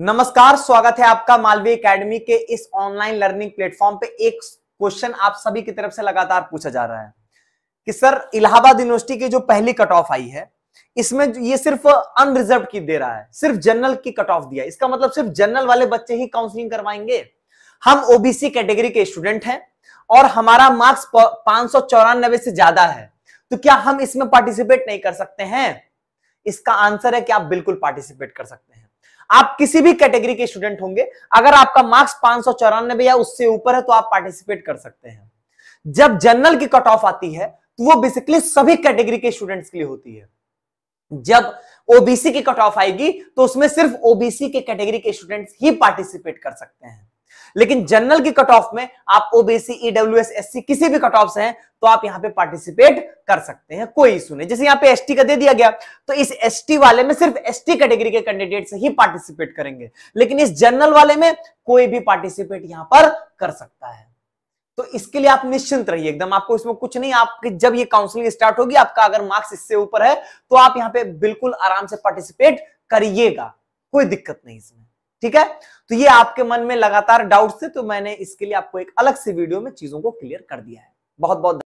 नमस्कार स्वागत है आपका मालवीय एकेडमी के इस ऑनलाइन लर्निंग प्लेटफॉर्म पे एक क्वेश्चन आप सभी की तरफ से लगातार पूछा जा रहा है कि सर इलाहाबाद यूनिवर्सिटी की जो पहली कट ऑफ आई है इसमें ये सिर्फ अनरिजर्व की दे रहा है सिर्फ जनरल की कट ऑफ दिया इसका मतलब सिर्फ जनरल वाले बच्चे ही काउंसलिंग करवाएंगे हम ओबीसी कैटेगरी के स्टूडेंट हैं और हमारा मार्क्स पांच से ज्यादा है तो क्या हम इसमें पार्टिसिपेट नहीं कर सकते हैं इसका आंसर है कि आप बिल्कुल पार्टिसिपेट कर सकते हैं आप किसी भी कैटेगरी के स्टूडेंट होंगे अगर आपका मार्क्स पांच सौ या उससे ऊपर है तो आप पार्टिसिपेट कर सकते हैं जब जनरल की कट ऑफ आती है तो वो बेसिकली सभी कैटेगरी के स्टूडेंट्स के लिए होती है जब ओबीसी की कट ऑफ आएगी तो उसमें सिर्फ ओबीसी के कैटेगरी के स्टूडेंट ही पार्टिसिपेट कर सकते हैं लेकिन जनरल की कट ऑफ में आप OBC EWS SC किसी भी कट ऑफ से हैं तो आप यहां पे पार्टिसिपेट कर सकते हैं कोई इशू नहीं जैसे यहां पे एसटी का दे दिया गया तो इस एसटी वाले में सिर्फ एसटी कैटेगरी के कैंडिडेट से ही पार्टिसिपेट करेंगे लेकिन इस जनरल वाले में कोई भी पार्टिसिपेट यहां पर कर सकता है तो इसके लिए आप निश्चिंत रहिए एकदम आपको इसमें कुछ नहीं आपके जब ये काउंसलिंग स्टार्ट होगी आपका अगर मार्क्स इससे ऊपर है तो आप यहाँ पे बिल्कुल आराम से पार्टिसिपेट करिएगा कोई दिक्कत नहीं इसमें ठीक है तो ये आपके मन में लगातार डाउट थे तो मैंने इसके लिए आपको एक अलग से वीडियो में चीजों को क्लियर कर दिया है बहुत बहुत